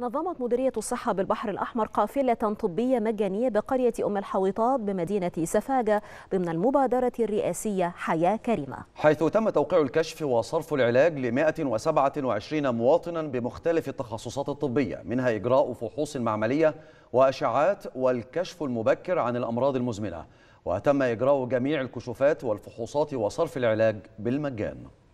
نظمت مديرية الصحة بالبحر الأحمر قافلة طبية مجانية بقرية أم الحويطات بمدينة سفاجة ضمن المبادرة الرئاسية حياة كريمة حيث تم توقيع الكشف وصرف العلاج ل 127 مواطنا بمختلف التخصصات الطبية منها إجراء فحوص معملية وأشعات والكشف المبكر عن الأمراض المزمنة وتم إجراء جميع الكشوفات والفحوصات وصرف العلاج بالمجان